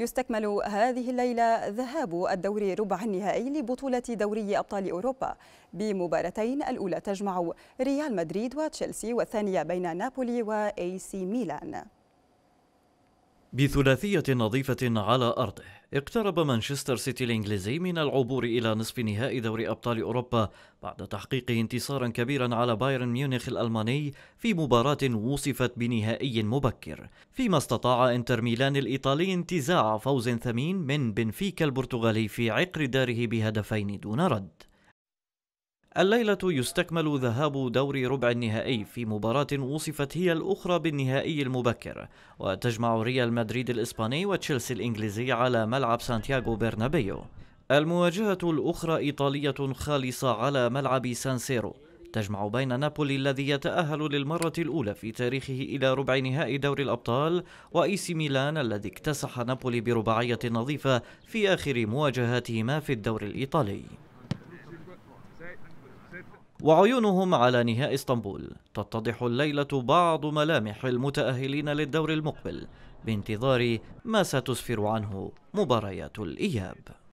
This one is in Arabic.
يستكمل هذه الليلة ذهاب الدور ربع النهائي لبطولة دوري أبطال أوروبا بمباراتين الأولى تجمع ريال مدريد وتشيلسي والثانية بين نابولي وإي سي ميلان بثلاثية نظيفة على أرضه اقترب مانشستر سيتي الإنجليزي من العبور إلى نصف نهائي دوري أبطال أوروبا بعد تحقيق انتصارا كبيرا على بايرن ميونخ الألماني في مباراة وصفت بنهائي مبكر فيما استطاع انتر ميلان الإيطالي انتزاع فوز ثمين من بنفيكا البرتغالي في عقر داره بهدفين دون رد الليلة يستكمل ذهاب دور ربع النهائي في مباراة وصفت هي الأخرى بالنهائي المبكر وتجمع ريال مدريد الإسباني وتشيلسي الإنجليزي على ملعب سانتياغو برنابيو المواجهة الأخرى إيطالية خالصة على ملعب سانسيرو تجمع بين نابولي الذي يتأهل للمرة الأولى في تاريخه إلى ربع نهائي دوري الأبطال وإيسي ميلان الذي اكتسح نابولي برباعية نظيفة في آخر مواجهاتهما في الدوري الإيطالي وعيونهم على نهائي اسطنبول تتضح الليلة بعض ملامح المتأهلين للدور المقبل بانتظار ما ستسفر عنه مباريات الإياب